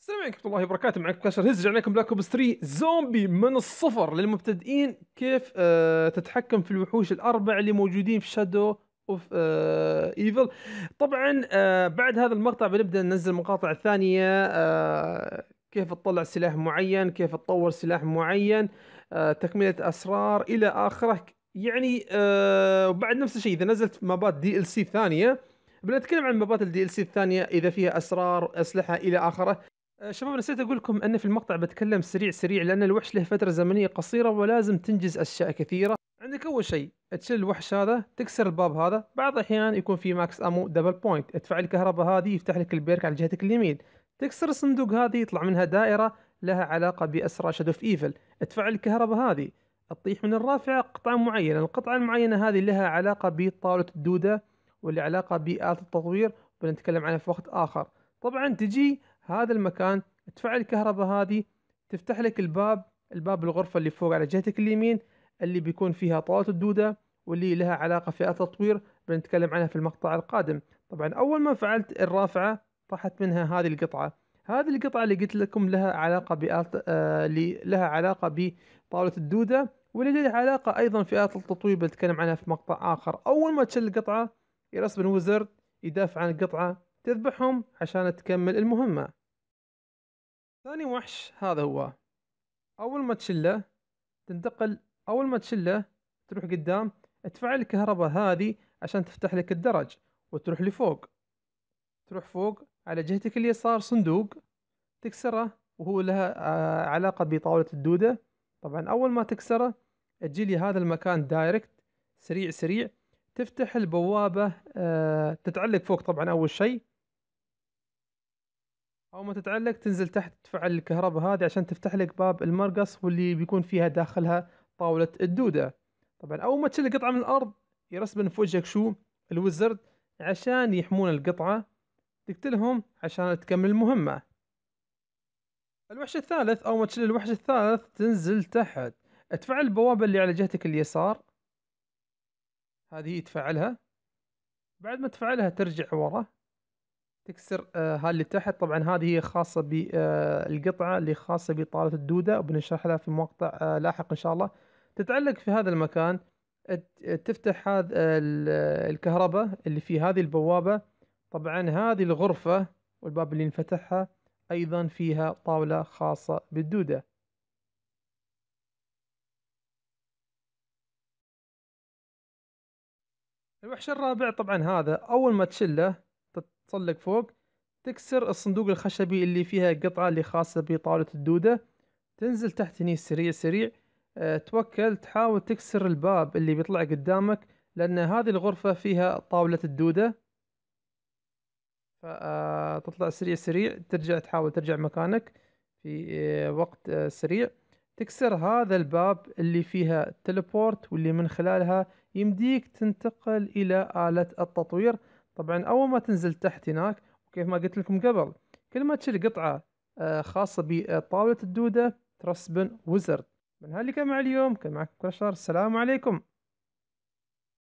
السلام عليكم ورحمه الله وبركاته معكم كاشر هز عليكم بلاك اوبس 3 زومبي من الصفر للمبتدئين كيف آه تتحكم في الوحوش الاربع اللي موجودين في شادو اوف آه ايفل طبعا آه بعد هذا المقطع بنبدا ننزل مقاطع ثانيه آه كيف تطلع سلاح معين كيف تطور سلاح معين آه تكمله اسرار الى اخره يعني آه وبعد نفس الشيء اذا نزلت مابات دي ال سي ثانيه بنتكلم عن مابات الدي ال سي الثانيه اذا فيها اسرار اسلحه الى اخره آه، شباب نسيت اقول لكم ان في المقطع بتكلم سريع سريع لان الوحش له فتره زمنيه قصيره ولازم تنجز اشياء كثيره عندك اول شيء تشيل الوحش هذا تكسر الباب هذا بعض الاحيان يكون في ماكس امو دبل بوينت تفعل الكهرباء هذه يفتح لك البيرك على جهتك اليمين تكسر الصندوق هذه يطلع منها دائره لها علاقه باسرى شادو اوف ايفل تفعل الكهرباء هذه تطيح من الرافعه قطعه معينه القطعه المعينه هذه لها علاقه بطاوله الدوده واللي علاقه بآلة التطوير بنتكلم عنها في وقت اخر طبعا تجي هذا المكان تفعل الكهرباء هذه تفتح لك الباب الباب الغرفة اللي فوق على جهتك اليمين اللي بيكون فيها طاولة الدودة واللي لها علاقة في التطوير بنتكلم عنها في المقطع القادم طبعا أول ما فعلت الرافعة طاحت منها هذه القطعة هذه القطعة اللي قلت لكم لها علاقة بآلة آه لها علاقة بطاولة الدودة واللي لها علاقة أيضا في آلة التطوير بنتكلم عنها في مقطع آخر أول ما تشل القطعة يرسم الوزر يدافع عن القطعة تذبحهم عشان تكمل المهمة ثاني وحش هذا هو اول ما تشله تنتقل اول ما تشله تروح قدام تفعل الكهرباء هذه عشان تفتح لك الدرج وتروح لفوق تروح فوق على جهتك اليسار صندوق تكسره وهو لها آه، علاقة بطاولة الدودة طبعا أول ما تكسره تجي لي هذا المكان دايركت سريع سريع تفتح البوابة آه، تتعلق فوق طبعا أول شيء اول ما تتعلق تنزل تحت تفعل الكهرباء هذه عشان تفتح لك باب المرقص واللي بيكون فيها داخلها طاولة الدودة طبعا اول ما تشيل قطعة من الارض يرسبن في وجهك شو الوزرد عشان يحمون القطعة تقتلهم عشان تكمل المهمة الوحش الثالث اول ما تشيل الوحش الثالث تنزل تحت تفعل البوابة اللي على جهتك اليسار هذه تفعلها بعد ما تفعلها ترجع ورا تكسر آه، هاي اللي تحت طبعا هذه هي خاصة بالقطعة اللي خاصة بطالة الدودة وبنشرح لها في مقطع آه، لاحق إن شاء الله تتعلق في هذا المكان تفتح هذا الكهرباء اللي في هذه البوابة طبعا هذه الغرفة والباب اللي انفتحها أيضا فيها طاولة خاصة بالدودة الوحش الرابع طبعا هذا أول ما تشله تطلق فوق تكسر الصندوق الخشبي اللي فيها قطعة اللي خاصة بطاولة الدودة تنزل تحت هني سريع سريع أه توكل تحاول تكسر الباب اللي بيطلع قدامك لأن هذه الغرفة فيها طاولة الدودة فتطلع آه، سريع سريع ترجع تحاول ترجع مكانك في آه، وقت آه، سريع تكسر هذا الباب اللي فيها تليبورت واللي من خلالها يمديك تنتقل إلى آلة التطوير طبعا اول ما تنزل تحت هناك وكيف ما قلت لكم قبل كل ما تشيل قطعة آه، خاصة بطاولة الدودة ترسبن سبن وزرد من هاللي كان مع اليوم كان معكم كرشر السلام عليكم